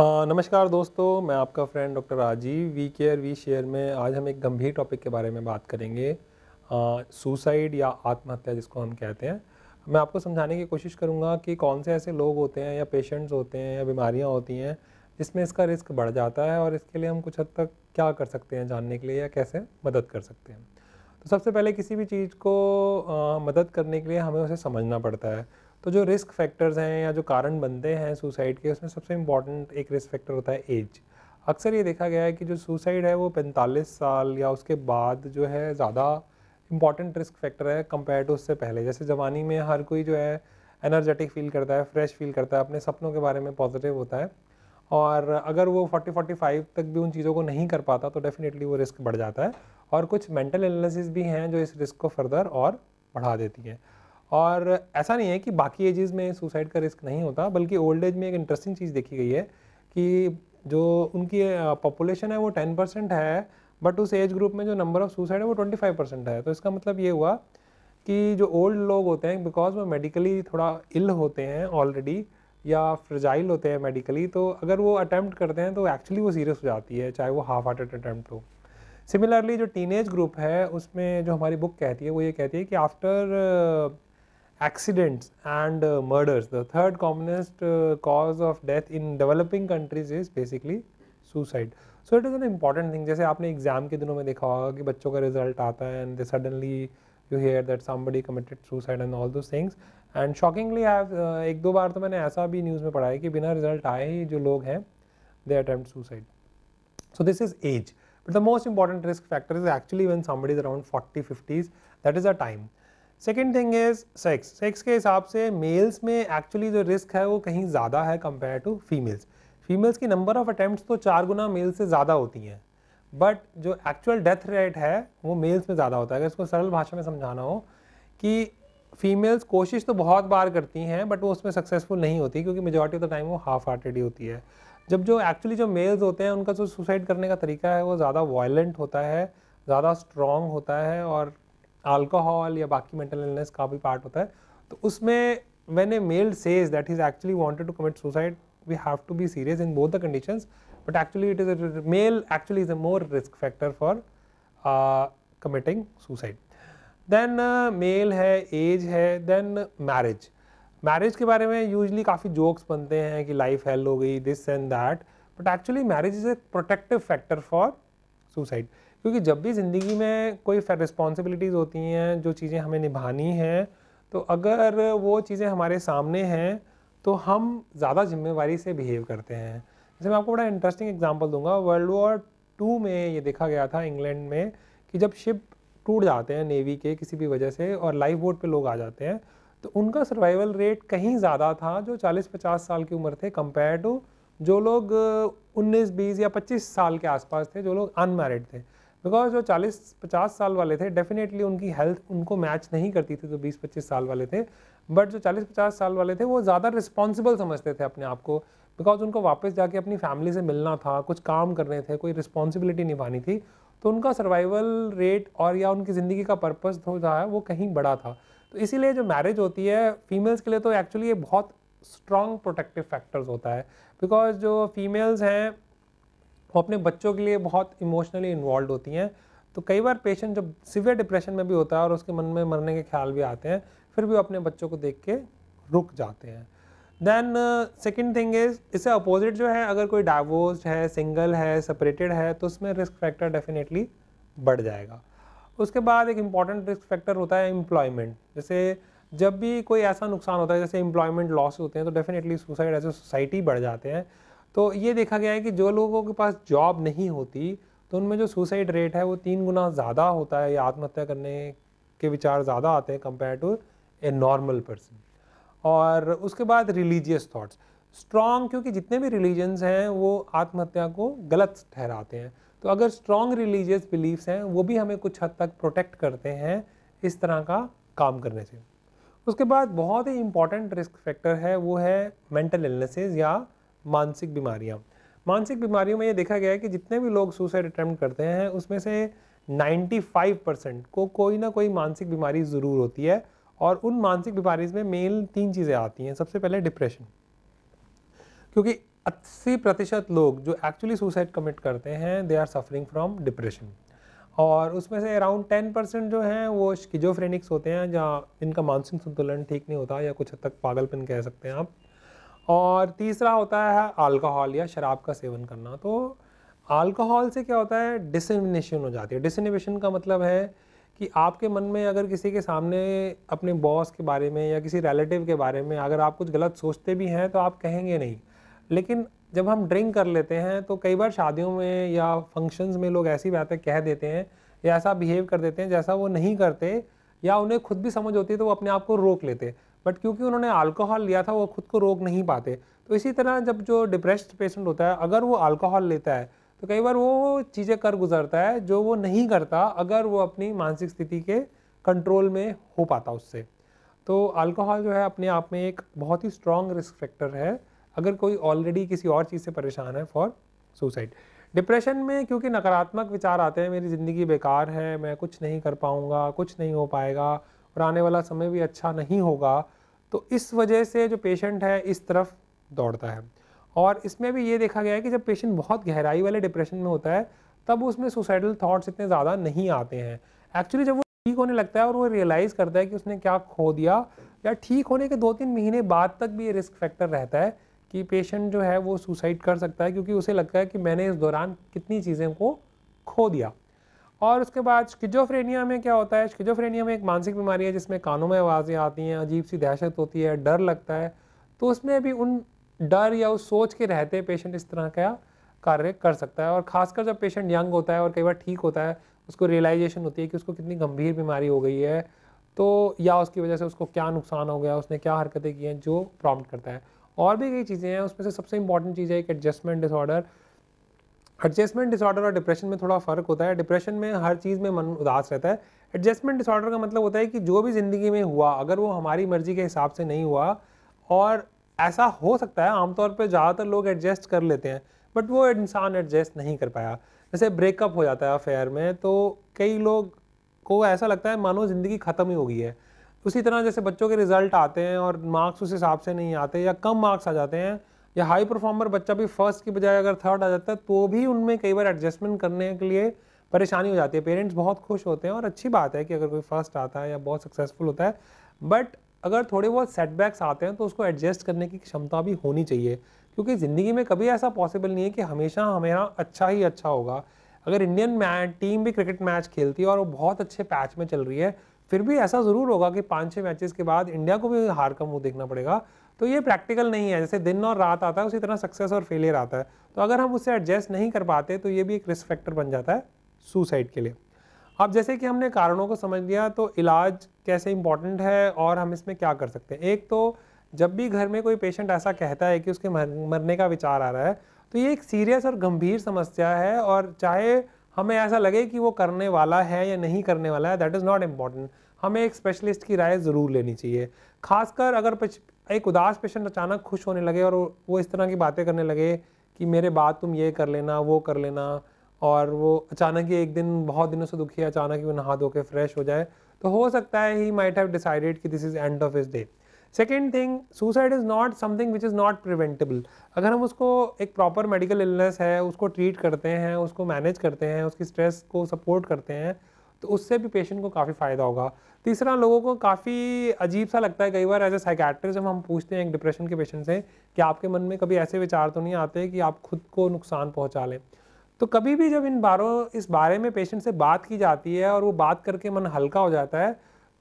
नमस्कार दोस्तों मैं आपका friend doctor Rajeev we care we share में आज हम एक गंभीर टॉपिक के बारे में बात करेंगे सुसाइड या आत्महत्या जिसको हम कहते हैं मैं आपको समझाने की कोशिश करूँगा कि कौन से ऐसे लोग होते हैं या पेशेंट्स होते हैं या बीमारियाँ होती हैं जिसमें इसका रिस्क बढ़ जाता है और इसके लिए हम कुछ हद तक क्या कर सकते हैं जानने के लिए या कैसे मदद कर सकते हैं तो सबसे पहले किसी भी चीज़ को आ, मदद करने के लिए हमें उसे समझना पड़ता है तो जो रिस्क फैक्टर्स हैं या जो कारण बनते हैं सुसाइड के उसमें सबसे इम्पॉर्टेंट एक रिस्क फैक्टर होता है एज अक्सर ये देखा गया है कि जो सुसाइड है वो 45 साल या उसके बाद जो है ज़्यादा इम्पॉर्टेंट रिस्क फैक्टर है कंपेयर टू उससे पहले जैसे जवानी में हर कोई जो है एनर्जेटिक फील करता है फ्रेश फील करता है अपने सपनों के बारे में पॉजिटिव होता है और अगर वो 40 45 तक भी उन चीज़ों को नहीं कर पाता तो डेफिनेटली वो रिस्क बढ़ जाता है और कुछ मेंटल एनालिसिस भी हैं जो इस रिस्क को फर्दर और बढ़ा देती हैं और ऐसा नहीं है कि बाकी एजेस में सुसाइड का रिस्क नहीं होता बल्कि ओल्ड एज में एक इंटरेस्टिंग चीज़ देखी गई है कि जो उनकी पॉपुलेशन है वो टेन परसेंट है बट उस एज ग्रुप में जो नंबर ऑफ सुसाइड है वो ट्वेंटी फाइव परसेंट है तो इसका मतलब ये हुआ कि जो ओल्ड लोग होते हैं बिकॉज वो मेडिकली थोड़ा इल होते हैं ऑलरेडी या फ्रजाइल होते हैं मेडिकली तो अगर वो अटैम्प्ट करते हैं तो एक्चुअली वो सीरियस हो जाती है चाहे वो हाफ हार्ट अटैम्प्ट हो सिमिलरली जो टीन एज ग्रुप है उसमें जो हमारी बुक कहती है वो ये कहती है कि after accidents and uh, murders. The third commonest uh, cause of death in developing countries is basically suicide. So it is an important thing. जैसे आपने exam के दिनों में देखा होगा कि बच्चों result आता and they suddenly you hear that somebody committed suicide and all those things. And shockingly, I have uh, एक दो बार तो मैंने ऐसा भी news में पढ़ा है result आए ही जो लोग they attempt suicide. So this is age. But the most important risk factor is actually when somebody is around 40, 50s. That is the time. Second thing is sex sex के हिसाब से mails में actually जो risk है वो कहीं ज़्यादा है कंपेयर टू फीमेल्स फीमेल्स की नंबर ऑफ अटैम्प्ट तो चार गुना मेल्स से ज़्यादा होती हैं बट जो एक्चुअल डेथ रेट है वो मेल्स में ज़्यादा होता है अगर इसको सरल भाषा में समझाना हो कि फीमेल्स कोशिश तो बहुत बार करती हैं बट वो उसमें सक्सेसफुल नहीं होती क्योंकि मेजोरिटी ऑफ द टाइम वो हाफ हार्टेड ही होती है जब जो एक्चुअली जो मेल्स होते हैं उनका जो सुसाइड करने का तरीका है वो ज़्यादा वायलेंट होता है ज़्यादा स्ट्रॉन्ग होता है और अल्कोहल या बाकी मेंटल इलनेस का भी पार्ट होता है तो उसमें when a male says that is actually wanted to commit suicide we have to be serious in both the condition but actually it is male actually is a more risk factor for committing suicide than male है age है then marriage marriage के बारे में usually काफ़ी jokes बनते हैं कि life hell हो गई this and that but actually marriage is a protective factor for suicide क्योंकि जब भी ज़िंदगी में कोई रिस्पॉन्सिबिलिटीज़ होती हैं जो चीज़ें हमें निभानी हैं तो अगर वो चीज़ें हमारे सामने हैं तो हम ज़्यादा जिम्मेवारी से बिहेव करते हैं जैसे मैं आपको बड़ा इंटरेस्टिंग एग्जाम्पल दूंगा वर्ल्ड वॉर टू में ये देखा गया था इंग्लैंड में कि जब शिप टूट जाते हैं नेवी के किसी भी वजह से और लाइफ बोट पे लोग आ जाते हैं तो उनका सर्वाइवल रेट कहीं ज़्यादा था जो 40-50 साल की उम्र थे कंपेयर टू जो लोग 19, 20 या 25 साल के आसपास थे जो लोग अनमैरिड थे बिकॉज जो 40-50 साल वाले थे डेफिनेटली उनकी हेल्थ उनको मैच नहीं करती थी जो तो 20-25 साल वाले थे बट जो 40-50 साल वाले थे वो ज़्यादा रिस्पॉन्सिबल समझते थे अपने आप को बिकॉज उनको वापस जाके अपनी फैमिली से मिलना था कुछ काम करने थे कोई रिस्पॉन्सिबिलिटी निभानी थी तो उनका सर्वाइवल रेट और या उनकी ज़िंदगी का पर्पज़ जो है वो कहीं बड़ा था तो इसीलिए जो मैरिज होती है फीमेल्स के लिए तो एक्चुअली ये बहुत स्ट्रॉन्ग प्रोटेक्टिव फैक्टर्स होता है बिकॉज जो फीमेल्स हैं वो अपने बच्चों के लिए बहुत इमोशनली इन्वॉल्व होती हैं तो कई बार पेशेंट जब सिवियर डिप्रेशन में भी होता है और उसके मन में मरने के ख्याल भी आते हैं फिर भी वो अपने बच्चों को देख के रुक जाते हैं देन सेकेंड थिंग इज इससे अपोजिट जो है अगर कोई डाइवोर्स है सिंगल है सेपरेटेड है तो उसमें रिस्क फैक्टर डेफिनेटली बढ़ जाएगा उसके बाद एक इम्पॉर्टेंट रिस्क फैक्टर होता है एम्प्लॉयमेंट जैसे जब भी कोई ऐसा नुकसान होता है जैसे एम्प्लॉयमेंट लॉस होते हैं तो definitely suicide as a society बढ़ जाते हैं तो ये देखा गया है कि जो लोगों के पास जॉब नहीं होती तो उनमें जो सुसाइड रेट है वो तीन गुना ज़्यादा होता है या आत्महत्या करने के विचार ज़्यादा आते हैं compare to a normal person और उसके बाद रिलीजियस थाट्स स्ट्रॉन्ग क्योंकि जितने भी रिलीजन्स हैं वो आत्महत्या को गलत ठहराते हैं तो अगर स्ट्रॉन्ग रिलीजियस बिलीफ्स हैं वो भी हमें कुछ हद तक प्रोटेक्ट करते हैं इस तरह का काम करने से उसके बाद बहुत ही इम्पॉर्टेंट रिस्क फैक्टर है वो है मेंटल इलनेसेज या मानसिक बीमारियाँ मानसिक बीमारियों में ये देखा गया है कि जितने भी लोग सुसाइड अटैम्प्ट करते हैं उसमें से 95 परसेंट को कोई ना कोई मानसिक बीमारी ज़रूर होती है और उन मानसिक बीमारी में मेन तीन चीज़ें आती हैं सबसे पहले डिप्रेशन क्योंकि अस्सी प्रतिशत लोग जो एक्चुअली सुसाइड कमिट करते हैं they are suffering from depression और उसमें से अराउंड टेन परसेंट जो हैं वो किजोफ्रेनिक्स होते हैं जहाँ इनका मानसिक संतुलन ठीक नहीं होता या कुछ हद तक पागलपन कह सकते हैं आप और तीसरा होता है अल्कोहल या शराब का सेवन करना तो अल्कोहल से क्या होता है डिसमिनेशन हो जाती है डिसमिनेशन का मतलब है कि आपके मन में अगर किसी के सामने अपने बॉस के बारे में या किसी रिलेटिव के बारे में अगर आप कुछ गलत सोचते भी हैं तो आप कहेंगे नहीं लेकिन जब हम ड्रिंक कर लेते हैं तो कई बार शादियों में या फंक्शंस में लोग ऐसी बातें कह देते हैं या ऐसा बिहेव कर देते हैं जैसा वो नहीं करते या उन्हें खुद भी समझ होती है तो वो अपने आप को रोक लेते हैं बट क्योंकि उन्होंने अल्कोहल लिया था वो खुद को रोक नहीं पाते तो इसी तरह जब जो डिप्रेस्ड पेशेंट होता है अगर वो अल्कोहल लेता है तो कई बार वो चीज़ें कर गुजरता है जो वो नहीं करता अगर वो अपनी मानसिक स्थिति के कंट्रोल में हो पाता उससे तो अल्कोहल जो है अपने आप में एक बहुत ही स्ट्रॉन्ग रिस्क फैक्टर है अगर कोई ऑलरेडी किसी और चीज़ से परेशान है फॉर सुसाइड डिप्रेशन में क्योंकि नकारात्मक विचार आते हैं मेरी ज़िंदगी बेकार है मैं कुछ नहीं कर पाऊँगा कुछ नहीं हो पाएगा और आने वाला समय भी अच्छा नहीं होगा तो इस वजह से जो पेशेंट है इस तरफ दौड़ता है और इसमें भी ये देखा गया है कि जब पेशेंट बहुत गहराई वाले डिप्रेशन में होता है तब उसमें सुसाइडल थाट्स इतने ज़्यादा नहीं आते हैं एक्चुअली जब वो ठीक होने लगता है और वो रियलाइज़ करता है कि उसने क्या खो दिया या ठीक होने के दो तीन महीने बाद तक भी ये रिस्क फैक्टर रहता है कि पेशेंट जो है वो सुसाइड कर सकता है क्योंकि उसे लगता है कि मैंने इस दौरान कितनी चीज़ों को खो दिया और उसके बाद स्किजोफ्रेनिया में क्या होता है स्किजोफ्रेनिया में एक मानसिक बीमारी है जिसमें कानों में आवाज़ें आती हैं अजीब सी दहशत होती है डर लगता है तो उसमें भी उन डर या उस सोच के रहते पेशेंट इस तरह का कार्य कर सकता है और ख़ासकर जब पेशेंट यंग होता है और कई बार ठीक होता है उसको रियलाइजेशन होती है कि उसको कितनी गंभीर बीमारी हो गई है तो या उसकी वजह से उसको क्या नुकसान हो गया उसने क्या हरकतें की हैं जो प्रॉम्प्ट करता है और भी कई चीज़ें हैं उसमें से सबसे इंपॉर्टेंट चीज़ है एक एडजस्टमेंट डिसऑर्डर एडजस्टमेंट डिसऑर्डर और डिप्रेशन में थोड़ा फ़र्क होता है डिप्रेशन में हर चीज़ में मन उदास रहता है एडजस्टमेंट डिसऑर्डर का मतलब होता है कि जो भी ज़िंदगी में हुआ अगर वो हमारी मर्ज़ी के हिसाब से नहीं हुआ और ऐसा हो सकता है आमतौर पर ज़्यादातर लोग एडजस्ट कर लेते हैं बट वो इंसान एडजस्ट नहीं कर पाया जैसे ब्रेकअप हो जाता है अफेयर में तो कई लोग को ऐसा लगता है मानो ज़िंदगी ख़त्म ही हो गई है उसी तरह जैसे बच्चों के रिज़ल्ट आते हैं और मार्क्स उस हिसाब से नहीं आते या कम मार्क्स आ जाते हैं या हाई परफॉर्मर बच्चा भी फर्स्ट की बजाय अगर थर्ड आ जाता है तो भी उनमें कई बार एडजस्टमेंट करने के लिए परेशानी हो जाती है पेरेंट्स बहुत खुश होते हैं और अच्छी बात है कि अगर कोई फर्स्ट आता है या बहुत सक्सेसफुल होता है बट अगर थोड़े बहुत सेटबैक्स आते हैं तो उसको एडजस्ट करने की क्षमता भी होनी चाहिए क्योंकि ज़िंदगी में कभी ऐसा पॉसिबल नहीं है कि हमेशा हमेरा अच्छा ही अच्छा होगा अगर इंडियन मैच टीम भी क्रिकेट मैच खेलती है और वो बहुत अच्छे पैच में चल रही है फिर भी ऐसा ज़रूर होगा कि पाँच छः मैचेस के बाद इंडिया को भी हार का मुंह देखना पड़ेगा तो ये प्रैक्टिकल नहीं है जैसे दिन और रात आता है उसी तरह सक्सेस और फेलियर आता है तो अगर हम उससे एडजस्ट नहीं कर पाते तो ये भी एक रिस्क फैक्टर बन जाता है सुसाइड के लिए अब जैसे कि हमने कारणों को समझ लिया तो इलाज कैसे इंपॉर्टेंट है और हम इसमें क्या कर सकते हैं एक तो जब भी घर में कोई पेशेंट ऐसा कहता है कि उसके मरने का विचार आ रहा है तो ये एक सीरियस और गंभीर समस्या है और चाहे हमें ऐसा लगे कि वो करने वाला है या नहीं करने वाला है दैट इज़ नॉट इम्पॉर्टेंट हमें एक स्पेशलिस्ट की राय ज़रूर लेनी चाहिए खासकर अगर एक उदास पेशेंट अचानक खुश होने लगे और वो इस तरह की बातें करने लगे कि मेरे बाद तुम ये कर लेना वो कर लेना और वो अचानक ही एक दिन बहुत दिनों से दुखी है अचानक ही वो नहा धो के फ्रेश हो जाए तो हो सकता है ही माइट हैव डिसाइडेड कि this is end of his day second thing suicide is not something which is not preventable अगर हम उसको एक प्रॉपर मेडिकल इलनेस है उसको ट्रीट करते हैं उसको मैनेज करते हैं उसकी स्ट्रेस को सपोर्ट करते हैं तो उससे भी पेशेंट को काफ़ी फ़ायदा होगा तीसरा लोगों को काफ़ी अजीब सा लगता है कई बार एज ए साइकेट्रिस्ट जब हम पूछते हैं एक डिप्रेशन के पेशेंट से कि आपके मन में कभी ऐसे विचार तो नहीं आते कि आप खुद को नुकसान पहुँचा लें तो कभी भी जब इन बारों इस बारे में पेशेंट से बात की जाती है और वो बात करके मन हल्का हो जाता है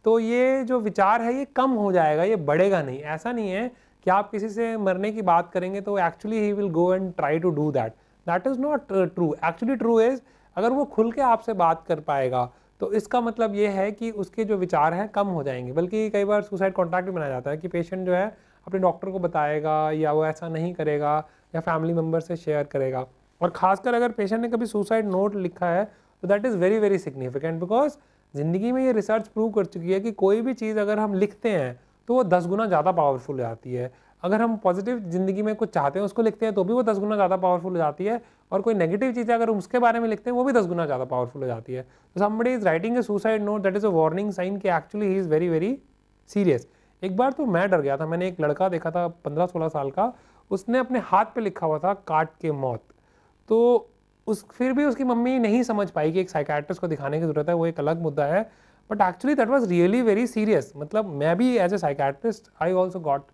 तो ये जो विचार है ये कम हो जाएगा ये बढ़ेगा नहीं ऐसा नहीं है कि आप किसी से मरने की बात करेंगे तो actually he will go and try to do that that is not true actually true is अगर वो खुल के आपसे बात कर पाएगा तो इसका मतलब ये है कि उसके जो विचार हैं कम हो जाएंगे बल्कि कई बार सुसाइड कॉन्ट्रैक्ट भी बनाया जाता है कि पेशेंट जो है अपने डॉक्टर को बताएगा या वो ऐसा नहीं करेगा या फैमिली मेम्बर से शेयर करेगा और खासकर अगर पेशेंट ने कभी सुसाइड नोट लिखा है तो that is very very significant because ज़िंदगी में ये रिसर्च प्रूव कर चुकी है कि कोई भी चीज़ अगर हम लिखते हैं तो वो दस गुना ज़्यादा पावरफुल जाती है अगर हम पॉजिटिव जिंदगी में कुछ चाहते हैं उसको लिखते हैं तो भी वो दस गुना ज़्यादा पावरफुल हो जाती है और कोई नेगेटिव चीज़ अगर उसके बारे में लिखते हैं वो भी दस गुना ज़्यादा पावरफुल हो जाती है तो somebody is writing a suicide note that is a warning sign कि actually he is very very serious एक बार तो मैं डर गया था मैंने एक लड़का देखा था पंद्रह सोलह साल का उसने अपने हाथ पर लिखा हुआ था काट के मौत तो उस फिर भी उसकी मम्मी नहीं समझ पाई कि एक साइकेट्रिस्ट को दिखाने की ज़रूरत है वो एक अलग मुद्दा है but actually that was really very serious मतलब मैं भी as a psychiatrist I also got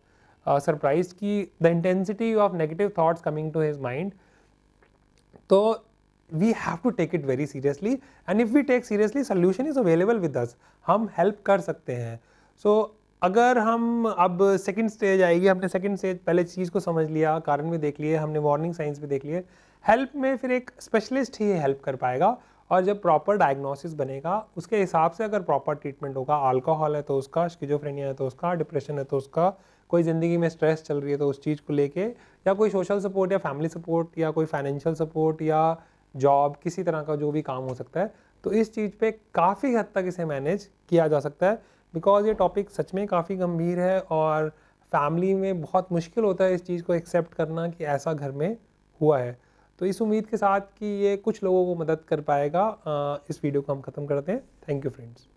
surprise की the intensity of negative thoughts coming to his mind तो we have to take it very seriously and if we take seriously solution is available with this हम help कर सकते हैं so अगर हम अब second stage आएगी हमने सेकेंड स्टेज पहले चीज़ को समझ लिया कारण भी देख लिए हमने वार्निंग साइंस भी देख लिए हेल्प में फिर एक स्पेशलिस्ट ही हेल्प कर पाएगा और जब प्रॉपर डायग्नोसिस बनेगा उसके हिसाब से अगर प्रॉपर ट्रीटमेंट होगा अल्कोहल है तो उसका स्किजोफ्रेनिया है तो उसका डिप्रेशन है तो उसका कोई ज़िंदगी में स्ट्रेस चल रही है तो उस चीज़ को लेके या कोई सोशल सपोर्ट या फैमिली सपोर्ट या कोई फाइनेंशियल सपोर्ट या जॉब किसी तरह का जो भी काम हो सकता है तो इस चीज़ पे काफ़ी हद तक इसे मैनेज किया जा सकता है बिकॉज ये टॉपिक सच में काफ़ी गंभीर है और फैमिली में बहुत मुश्किल होता है इस चीज़ को एक्सेप्ट करना कि ऐसा घर में हुआ है तो इस उम्मीद के साथ कि ये कुछ लोगों को मदद कर पाएगा इस वीडियो को हम ख़त्म करते हैं थैंक यू फ्रेंड्स